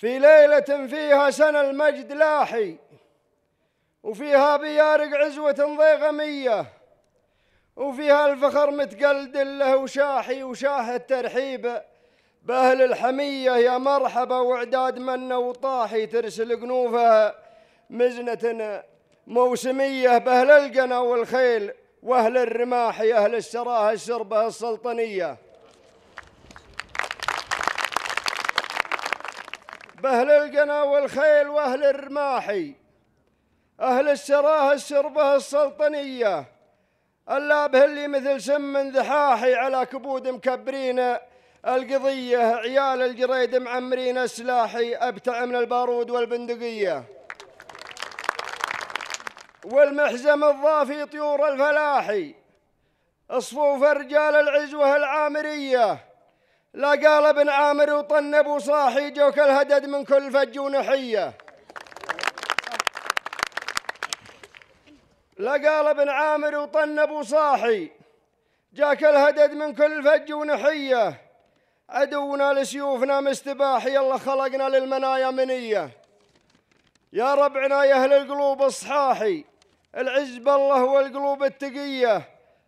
في ليلة فيها سنة المجد لاحي وفيها بيارق عزوة ضيغمية وفيها الفخر متقلد له وشاحي وشاح الترحيب بأهل الحمية يا مرحبا وإعداد منة وطاحي ترسل قنوفها مزنة موسمية بأهل القنا والخيل وأهل الرماح أهل السراه الشربة السلطنية بأهل القنا والخيل وأهل الرماحي أهل السراه السربة السلطنية اللابه اللي مثل سم ذحاحي على كبود مكبرين القضية عيال الجريد معمرين السلاحي أبتع من البارود والبندقية والمحزم الضافي طيور الفلاحي صفوف رجال العزوة العامريه لا قال ابن عامر وطنب وصاحي جوك الهدد من كل فج ونحية لا قال ابن عامر وطنب وصاحي جاك الهدد من كل فج ونحية عدونا لسيوفنا مستباح يلا خلقنا للمنايا منية يا ربعنا يا أهل القلوب الصحاحي العز بالله والقلوب التقية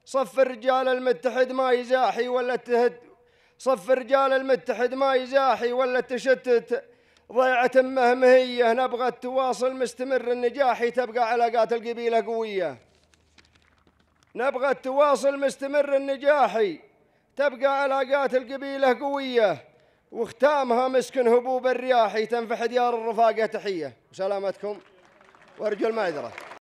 صف الرجال المتحد ما يزاحي ولا تهد صف رجال المتحد ما يزاحي ولا التشتت ضيعة مهمهية نبغى التواصل مستمر النجاحي تبقى علاقات القبيلة قوية نبغى التواصل مستمر النجاحي تبقى علاقات القبيلة قوية وختامها مسكن هبوب الرياحي تنفح ديار الرفاقة تحية وسلامتكم وارجو المعذره